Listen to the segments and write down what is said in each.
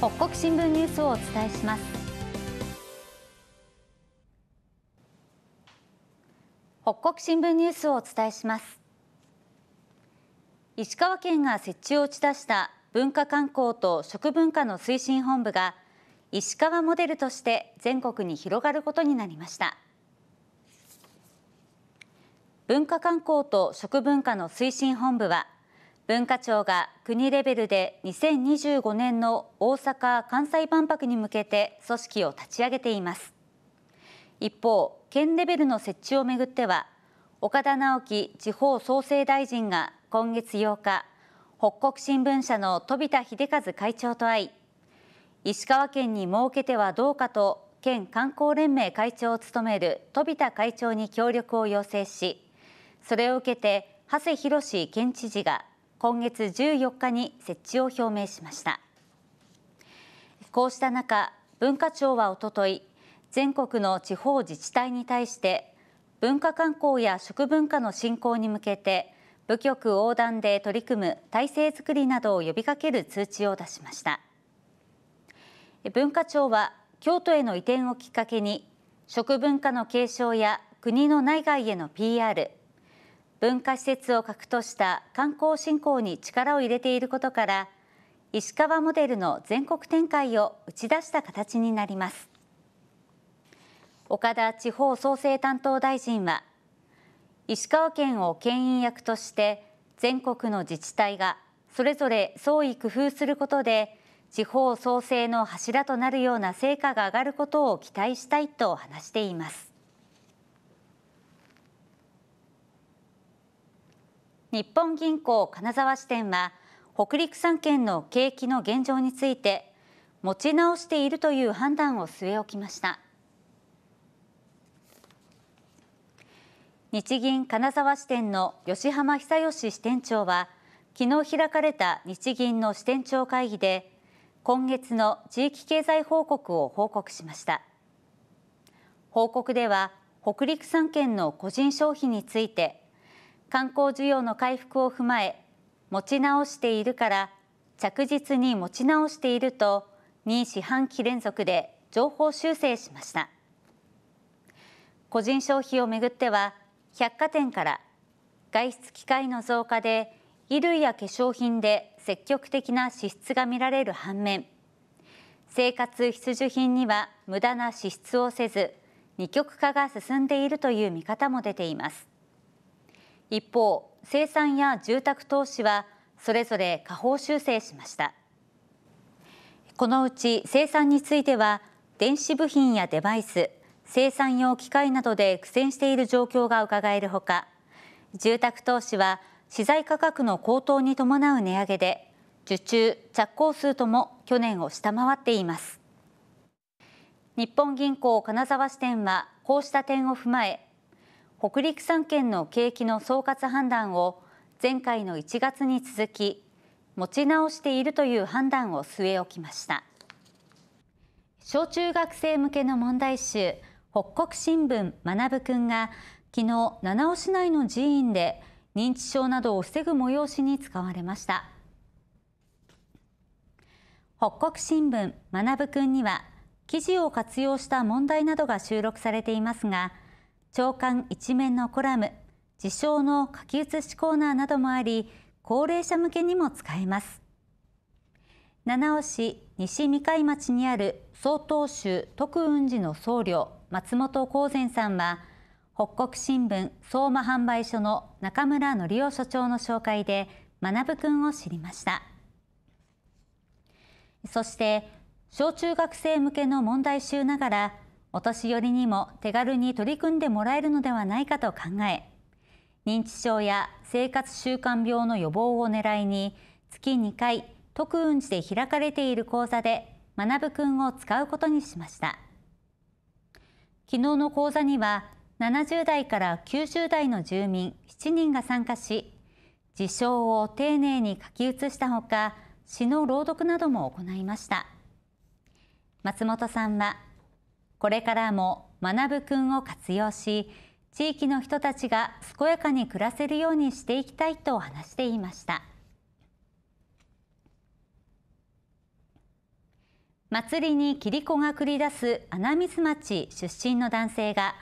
北国新聞ニュースをお伝えします北国新聞ニュースをお伝えします石川県が設置を打ち出した文化観光と食文化の推進本部が石川モデルとして全国に広がることになりました文化観光と食文化の推進本部は文化庁が国レベルで2025年の大阪・関西万博に向けて組織を立ち上げています一方県レベルの設置をめぐっては岡田直樹地方創生大臣が今月8日北国新聞社の飛田秀和会長と会い石川県に設けてはどうかと県観光連盟会長を務める飛田会長に協力を要請しそれを受けて長谷博県知事が今月14日に設置を表明しましたこうした中文化庁はおととい全国の地方自治体に対して文化観光や食文化の振興に向けて部局横断で取り組む体制づくりなどを呼びかける通知を出しました文化庁は京都への移転をきっかけに食文化の継承や国の内外への PR 文化施設を核とした観光振興に力を入れていることから石川モデルの全国展開を打ち出した形になります岡田地方創生担当大臣は石川県を牽引役として全国の自治体がそれぞれ創意工夫することで地方創生の柱となるような成果が上がることを期待したいと話しています日本銀行金沢支店は北陸3県の景気の現状について持ち直しているという判断を据え置きました日銀金沢支店の吉浜久義支店長は昨日開かれた日銀の支店長会議で今月の地域経済報告を報告しました報告では北陸3県の個人消費について観光需要の回復を踏まえ持ち直しているから着実に持ち直していると2四半期連続で情報修正しました個人消費をめぐっては百貨店から外出機会の増加で衣類や化粧品で積極的な支出が見られる反面生活必需品には無駄な支出をせず二極化が進んでいるという見方も出ています一方、生産や住宅投資はそれぞれ下方修正しました。このうち生産については、電子部品やデバイス、生産用機械などで苦戦している状況がうかがえるほか、住宅投資は資材価格の高騰に伴う値上げで、受注・着工数とも去年を下回っています。日本銀行金沢支店はこうした点を踏まえ北陸3県の景気の総括判断を前回の1月に続き持ち直しているという判断を据え置きました小中学生向けの問題集北国新聞学くんが昨日七尾市内の寺院で認知症などを防ぐ催しに使われました北国新聞学くんには記事を活用した問題などが収録されていますが朝刊一面のコラム自称の書き写しコーナーなどもあり高齢者向けにも使えます七尾市西三海町にある曹洞宗徳雲寺の僧侶松本光善さんは北国新聞相馬販売所の中村則夫所長の紹介で学くんを知りましたそして小中学生向けの問題集ながらお年寄りにも手軽に取り組んでもらえるのではないかと考え認知症や生活習慣病の予防を狙いに月2回特運寺で開かれている講座で学ぶくんを使うことにしました昨日の講座には70代から90代の住民7人が参加し事象を丁寧に書き写したほか詩の朗読なども行いました松本さんはこれからも学ぶくんを活用し地域の人たちが健やかに暮らせるようにしていきたいと話していました祭りに切子が繰り出す穴水町出身の男性が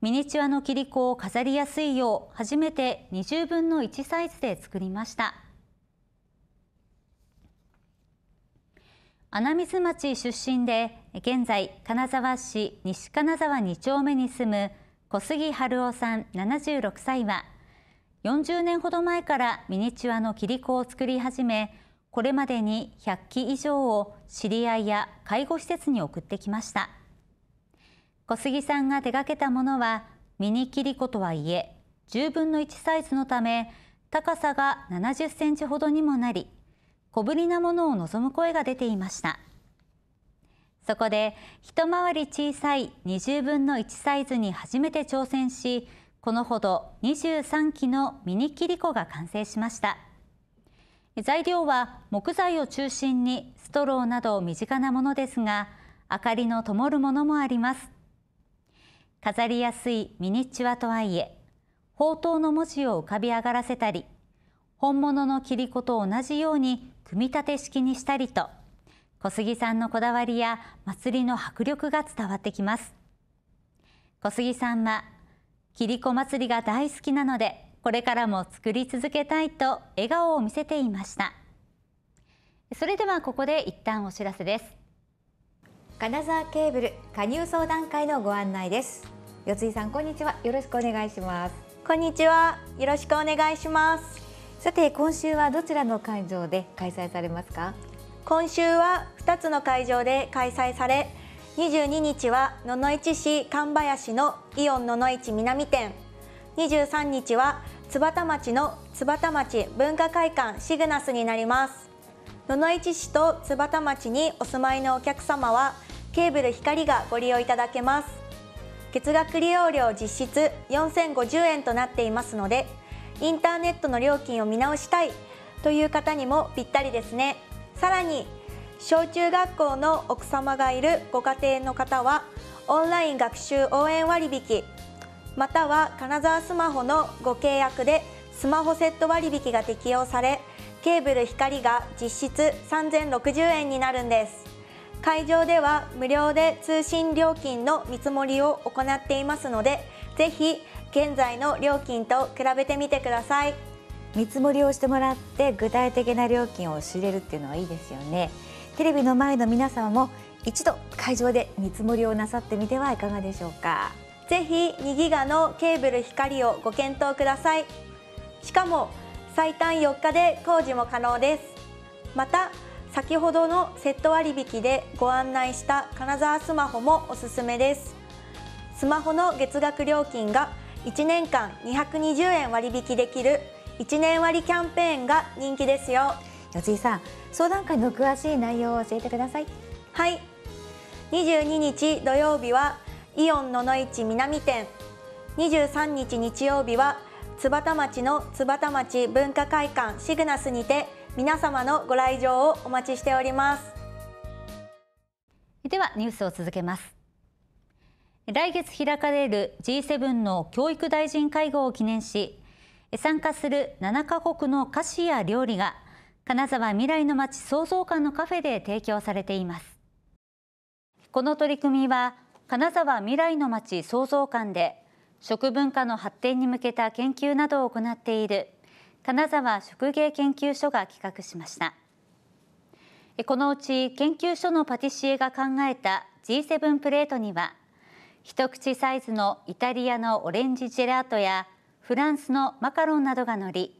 ミニチュアの切子を飾りやすいよう初めて20分の1サイズで作りました。穴水町出身で現在金沢市西金沢2丁目に住む小杉春夫さん76歳は40年ほど前からミニチュアの切子を作り始めこれまでに100機以上を知り合いや介護施設に送ってきました小杉さんが手がけたものはミニ切り子とはいえ10分の1サイズのため高さが70センチほどにもなり小ぶりなものを望む声が出ていましたそこで一回り小さい20分の1サイズに初めて挑戦しこのほど23基のミニ切リコが完成しました材料は木材を中心にストローなど身近なものですが明かりの灯るものもあります飾りやすいミニチュアとはいえ宝刀の文字を浮かび上がらせたり本物の切子と同じように組み立て式にしたりと小杉さんのこだわりや祭りの迫力が伝わってきます小杉さんは切子祭りが大好きなのでこれからも作り続けたいと笑顔を見せていましたそれではここで一旦お知らせです金沢ケーブル加入相談会のご案内です四井さんこんにちはよろしくお願いしますこんにちはよろしくお願いしますさて今週はどちらの会場で開催されますか今週は2つの会場で開催され22日は野々市市神林のイオン野々市南店23日は津幡町の津幡町文化会館シグナスになります野々市市と津幡町にお住まいのお客様はケーブル光がご利用いただけます月額利用料実質4050円となっていますのでインターネットの料金を見直したいという方にもぴったりですねさらに小中学校の奥様がいるご家庭の方はオンライン学習応援割引または金沢スマホのご契約でスマホセット割引が適用されケーブル光が実質3060円になるんです会場では無料で通信料金の見積もりを行っていますのでぜひ現在の料金と比べてみてください見積もりをしてもらって具体的な料金を知れるっていうのはいいですよねテレビの前の皆様も一度会場で見積もりをなさってみてはいかがでしょうかぜひ2ギガのケーブル光をご検討くださいしかも最短4日で工事も可能ですまた先ほどのセット割引でご案内した金沢スマホもおすすめですスマホの月額料金が1年間220円割引できる1年割キャンペーンが人気ですよ四井さん相談会の詳しい内容を教えてくださいはい22日土曜日はイオン野々市南店23日日曜日は津幡町の津幡町文化会館シグナスにて皆様のご来場をお待ちしておりますではニュースを続けます来月開かれる G7 の教育大臣会合を記念し参加する7カ国の菓子や料理が金沢未来の街創造館のカフェで提供されていますこの取り組みは金沢未来の街創造館で食文化の発展に向けた研究などを行っている金沢食芸研究所が企画しましたこのうち研究所のパティシエが考えた G7 プレートには一口サイズのイタリアのオレンジジェラートやフランスのマカロンなどが乗り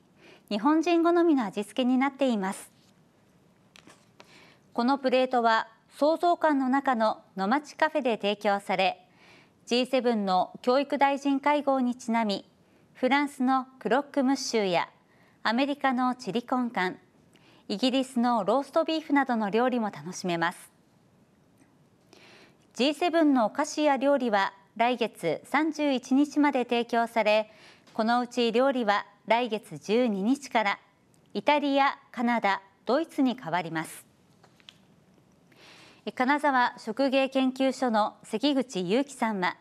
日本人好みの味付けになっていますこのプレートは創造館の中の野町カフェで提供され G7 の教育大臣会合にちなみフランスのクロックムッシュやアメリカのチリコンカンイギリスのローストビーフなどの料理も楽しめます G7 のお菓子や料理は来月31日まで提供されこのうち料理は来月12日からイタリア、カナダ、ドイツに変わります金沢食芸研究所の関口祐樹さんは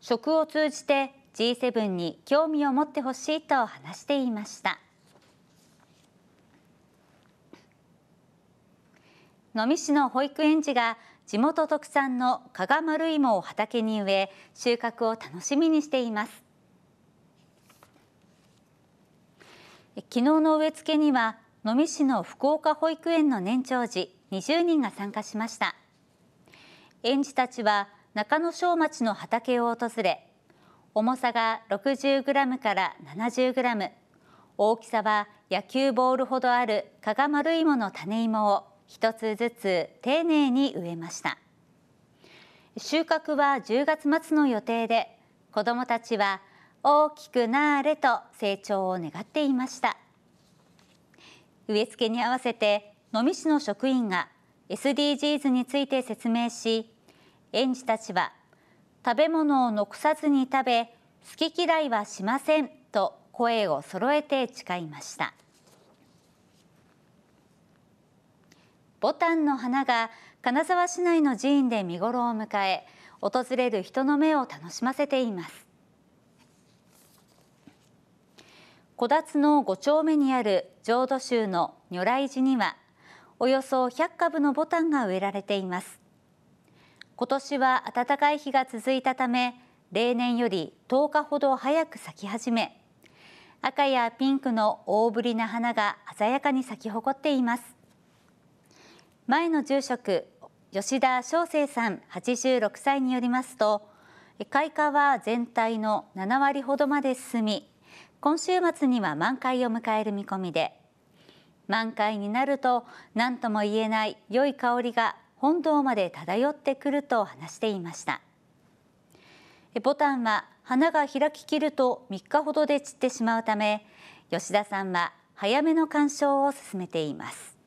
食を通じて G7 に興味を持ってほしいと話していました能美市の保育園児が地元特産の加賀丸芋を畑に植え収穫を楽しみにしています昨日の植え付けには能美市の福岡保育園の年長児20人が参加しました園児たちは中野小町の畑を訪れ重さが6 0ムから7 0ム大きさは野球ボールほどある加賀丸芋の種芋を一つずつ丁寧に植えました収穫は10月末の予定で子どもたちは大きくなれと成長を願っていました植え付けに合わせて能美市の職員が SDGs について説明し園児たちは食べ物を残さずに食べ好き嫌いはしませんと声を揃えて誓いました。ボタンの花が金沢市内の寺院で見頃を迎え訪れる人の目を楽しませています小達の五丁目にある浄土宗の如来寺にはおよそ100株のボタンが植えられています今年は暖かい日が続いたため例年より10日ほど早く咲き始め赤やピンクの大ぶりな花が鮮やかに咲き誇っています前の住職吉田翔生さん86歳によりますと開花は全体の7割ほどまで進み今週末には満開を迎える見込みで満開になると何とも言えない良い香りが本堂まで漂ってくると話していましたボタンは花が開ききると3日ほどで散ってしまうため吉田さんは早めの鑑賞を進めています